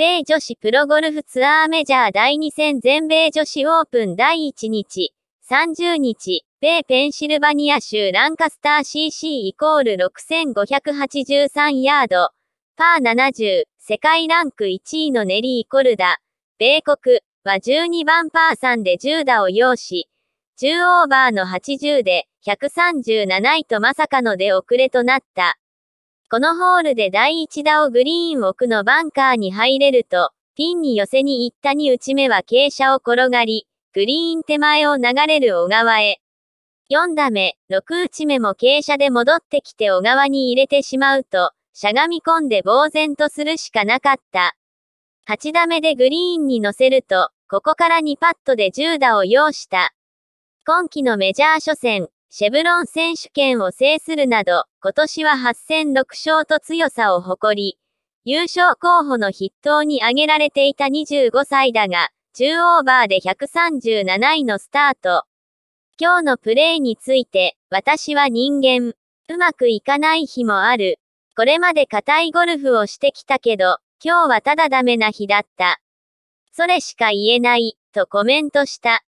米女子プロゴルフツアーメジャー第2戦全米女子オープン第1日、30日、米ペンシルバニア州ランカスター CC イコール6583ヤード、パー70、世界ランク1位のネリー・コルダ、米国は12番パー3で10打を要し、10オーバーの80で137位とまさかの出遅れとなった。このホールで第1打をグリーン奥のバンカーに入れると、ピンに寄せに行ったに打ち目は傾斜を転がり、グリーン手前を流れる小川へ。4打目、6打ち目も傾斜で戻ってきて小川に入れてしまうと、しゃがみ込んで呆然とするしかなかった。8打目でグリーンに乗せると、ここから2パットで10打を要した。今季のメジャー初戦、シェブロン選手権を制するなど、今年は8戦6勝と強さを誇り、優勝候補の筆頭に挙げられていた25歳だが、10オーバーで137位のスタート。今日のプレーについて、私は人間。うまくいかない日もある。これまで硬いゴルフをしてきたけど、今日はただダメな日だった。それしか言えない、とコメントした。